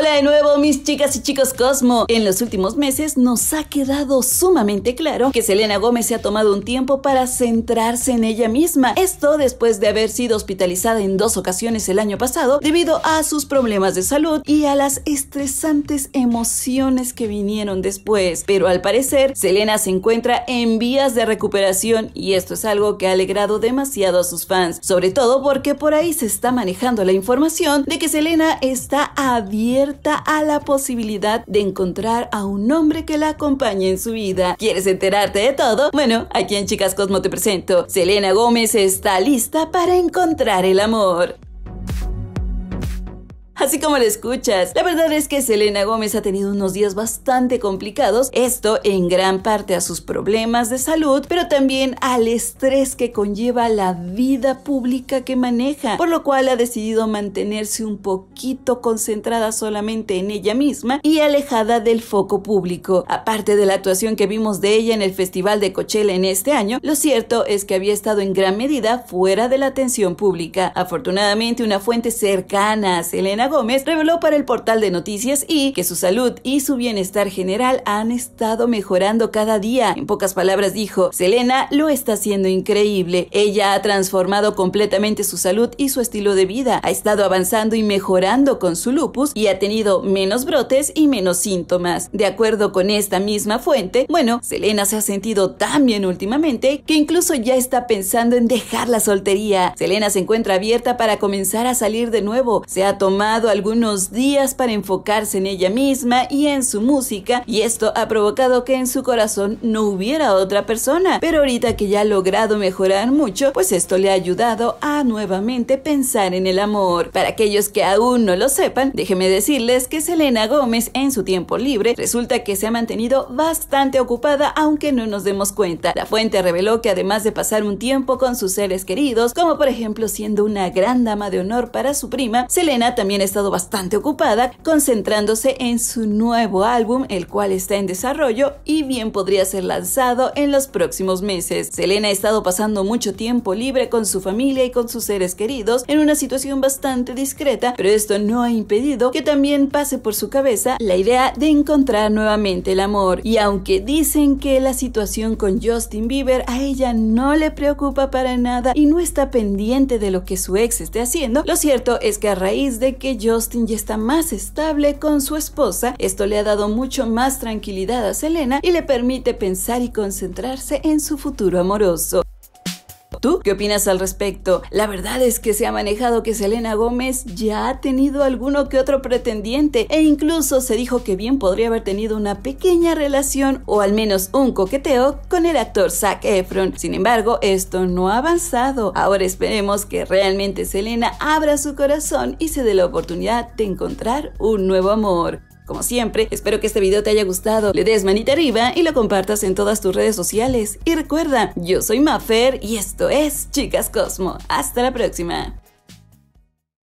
Hola de nuevo mis chicas y chicos Cosmo. En los últimos meses nos ha quedado sumamente claro que Selena Gómez se ha tomado un tiempo para centrarse en ella misma. Esto después de haber sido hospitalizada en dos ocasiones el año pasado debido a sus problemas de salud y a las estresantes emociones que vinieron después. Pero al parecer, Selena se encuentra en vías de recuperación y esto es algo que ha alegrado demasiado a sus fans, sobre todo porque por ahí se está manejando la información de que Selena está abierta a la posibilidad de encontrar a un hombre que la acompañe en su vida. ¿Quieres enterarte de todo? Bueno, aquí en Chicas Cosmo te presento. Selena Gómez está lista para encontrar el amor así como lo escuchas. La verdad es que Selena Gómez ha tenido unos días bastante complicados, esto en gran parte a sus problemas de salud, pero también al estrés que conlleva la vida pública que maneja, por lo cual ha decidido mantenerse un poquito concentrada solamente en ella misma y alejada del foco público. Aparte de la actuación que vimos de ella en el Festival de Coachella en este año, lo cierto es que había estado en gran medida fuera de la atención pública. Afortunadamente, una fuente cercana a Selena Gómez reveló para el portal de noticias y que su salud y su bienestar general han estado mejorando cada día. En pocas palabras dijo, Selena lo está haciendo increíble. Ella ha transformado completamente su salud y su estilo de vida. Ha estado avanzando y mejorando con su lupus y ha tenido menos brotes y menos síntomas. De acuerdo con esta misma fuente, bueno, Selena se ha sentido tan bien últimamente que incluso ya está pensando en dejar la soltería. Selena se encuentra abierta para comenzar a salir de nuevo. Se ha tomado algunos días para enfocarse en ella misma y en su música y esto ha provocado que en su corazón no hubiera otra persona. Pero ahorita que ya ha logrado mejorar mucho, pues esto le ha ayudado a nuevamente pensar en el amor. Para aquellos que aún no lo sepan, déjeme decirles que Selena Gómez en su tiempo libre resulta que se ha mantenido bastante ocupada aunque no nos demos cuenta. La fuente reveló que además de pasar un tiempo con sus seres queridos, como por ejemplo siendo una gran dama de honor para su prima, Selena también estado bastante ocupada concentrándose en su nuevo álbum, el cual está en desarrollo y bien podría ser lanzado en los próximos meses. Selena ha estado pasando mucho tiempo libre con su familia y con sus seres queridos en una situación bastante discreta, pero esto no ha impedido que también pase por su cabeza la idea de encontrar nuevamente el amor. Y aunque dicen que la situación con Justin Bieber a ella no le preocupa para nada y no está pendiente de lo que su ex esté haciendo, lo cierto es que a raíz de que Justin ya está más estable con su esposa. Esto le ha dado mucho más tranquilidad a Selena y le permite pensar y concentrarse en su futuro amoroso. ¿Tú qué opinas al respecto? La verdad es que se ha manejado que Selena Gómez ya ha tenido alguno que otro pretendiente e incluso se dijo que bien podría haber tenido una pequeña relación o al menos un coqueteo con el actor Zac Efron. Sin embargo, esto no ha avanzado. Ahora esperemos que realmente Selena abra su corazón y se dé la oportunidad de encontrar un nuevo amor. Como siempre, espero que este video te haya gustado, le des manita arriba y lo compartas en todas tus redes sociales. Y recuerda, yo soy Mafer y esto es Chicas Cosmo. Hasta la próxima.